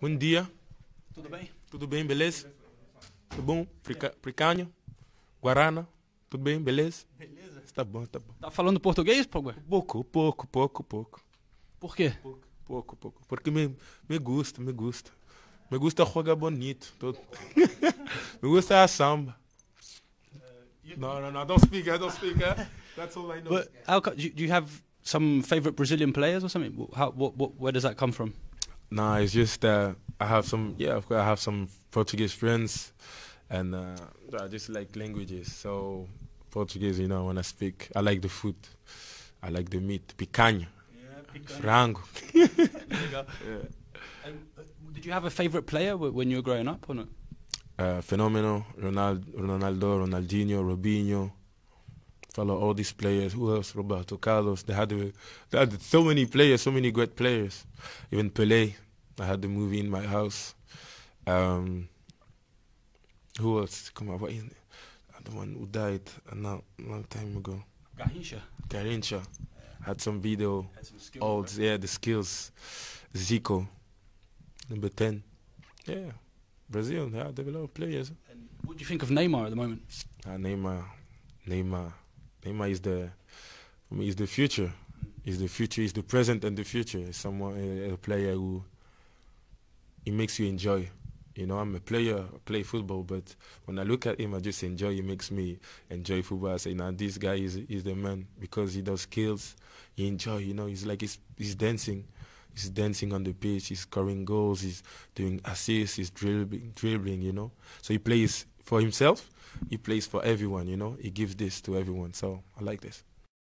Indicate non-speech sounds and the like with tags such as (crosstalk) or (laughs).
Bom dia. Tudo bem? Tudo bem, beleza? Tudo bom? Frica, fricanho? Guarana? Tudo bem, beleza? Beleza. Está bom, está bom. Tá falando português, Pogué? Pouco, pouco, pouco, pouco. Por quê? Pouco, pouco, pouco. Porque me, me gusta, me gusta. Me gusta jogar bonito. (laughs) me gusta a samba. É, não, no, no, no, don't speak, don't speak. Eh? That's all I know. But how, do you have some favorite Brazilian players or something? How, what, what, where does that come from? Nah, it's just that I have some. Yeah, of course, I have some Portuguese friends, and uh, I just like languages. So Portuguese, you know, when I speak, I like the food. I like the meat, picanha, yeah, picanha. frango. (laughs) there you go. Yeah. And, uh, did you have a favorite player when you were growing up, or not? Uh, phenomenal, Ronaldo, Ronaldo, Ronaldinho, Robinho. Follow all these players. Who else? Roberto Carlos. They had, they had so many players, so many great players. Even Pele. I had the movie in my house. Um, who else? Come on, what is it? The one who died a long, long time ago. Garincha. Garincha. Yeah. Had some video. Had some skills. Old, yeah, the skills. Zico, number 10. Yeah, Brazil, yeah, they have a lot of players. And what do you think of Neymar at the moment? Uh, Neymar, Neymar. Neymar is the, I mean, is the future. Is the future. Is the present and the future. someone, a, a, player who, he makes you enjoy. You know, I'm a player, I play football, but when I look at him, I just enjoy. He makes me enjoy football. I say, now this guy is is the man because he does skills. He enjoy. You know, he's like he's he's dancing. He's dancing on the pitch. He's scoring goals. He's doing assists. He's dribbling, dribbling. You know, so he plays for himself. He plays for everyone, you know. He gives this to everyone. So I like this.